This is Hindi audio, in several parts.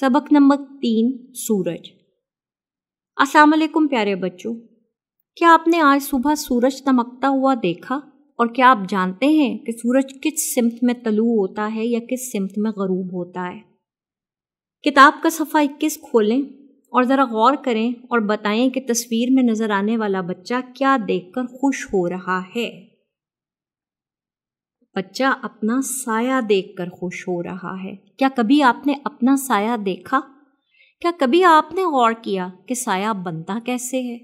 सबक नंबर तीन सूरज अस्सलाम वालेकुम प्यारे बच्चों क्या आपने आज सुबह सूरज चमकता हुआ देखा और क्या आप जानते हैं कि सूरज किस सिमत में तलू होता है या किस सिमत में गरूब होता है किताब का सफ़ा इक्कीस खोलें और ज़रा गौर करें और बताएं कि तस्वीर में नज़र आने वाला बच्चा क्या देखकर खुश हो रहा है बच्चा अपना साया देखकर खुश हो रहा है क्या कभी आपने अपना साया देखा क्या कभी आपने गौर किया कि साया बनता कैसे है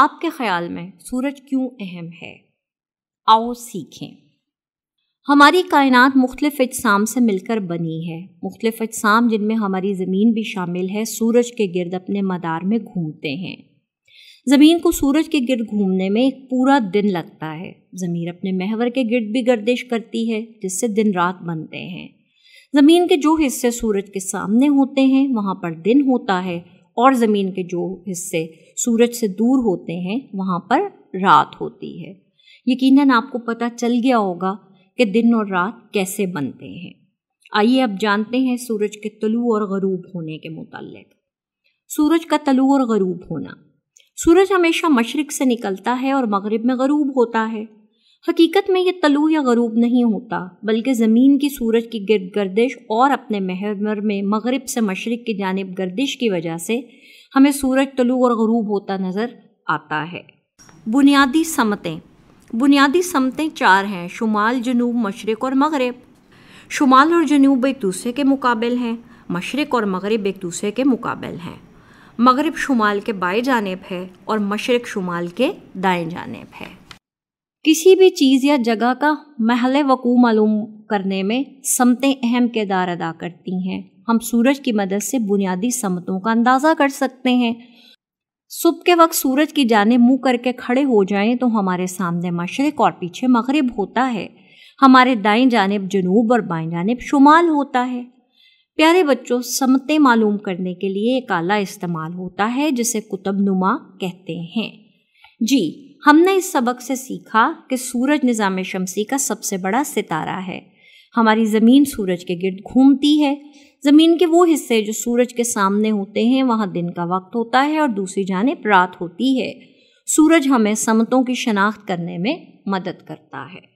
आपके ख्याल में सूरज क्यों अहम है आओ सीखें हमारी कायनात मुख्तलिफ़ अजसाम से मिलकर बनी है मुख्तलिफ़ अजसाम जिनमें हमारी ज़मीन भी शामिल है सूरज के गिरद अपने मदार में घूमते हैं ज़मीन को सूरज के गिरद घूमने में एक पूरा दिन लगता है ज़मीन अपने महवर के गिरद भी गर्दिश करती है जिससे दिन रात बनते हैं ज़मीन के जो हिस्से सूरज के सामने होते हैं वहाँ पर दिन होता है और ज़मीन के जो हिस्से सूरज से दूर होते हैं वहाँ पर रात होती है यकीन आपको पता चल गया होगा कि दिन और रात कैसे बनते हैं आइए अब जानते हैं सूरज के तलु और गरूब होने के मुतल सूरज का तलु और गरूब होना सूरज हमेशा मशरक से निकलता है और मगरब में गरूब होता है हकीकत में यह तलु या गरूब नहीं होता बल्कि ज़मीन की सूरज की गिरद गर्दिश और अपने महमर में मगरब से मशरक की जानब गर्दिश की वजह से हमें सूरज तलु और गरूब होता नज़र आता है बुनियादी समतें बुनियादी समतें चार हैं शुमाल जनूब मशरक़ और मगरब शुमाल और जनूब एक दूसरे के मुकाबल हैं मशरक़ और मगरब एक दूसरे के मुकाबल हैं मगरब शुमाल के बाएं जानब है और मशरक शुमाल के दाएं जानेब है किसी भी चीज़ या जगह का महल वकू मालूम करने में समतें अहम किरदार अदा करती हैं हम सूरज की मदद से बुनियादी समतों का अंदाज़ा कर सकते हैं सुबह के वक्त सूरज की जाने मुंह करके खड़े हो जाएं तो हमारे सामने मशरक और पीछे मगरब होता है हमारे दाएं जानब जनूब और बाएं जानब शुमाल होता है प्यारे बच्चों समतें मालूम करने के लिए एक आला इस्तेमाल होता है जिसे कुतुब नुमा कहते हैं जी हमने इस सबक से सीखा कि सूरज निज़ाम शमसी का सबसे बड़ा सितारा है हमारी ज़मीन सूरज के गिर्द घूमती है ज़मीन के वो हिस्से जो सूरज के सामने होते हैं वहाँ दिन का वक्त होता है और दूसरी जानब रात होती है सूरज हमें समतों की शनाख्त करने में मदद करता है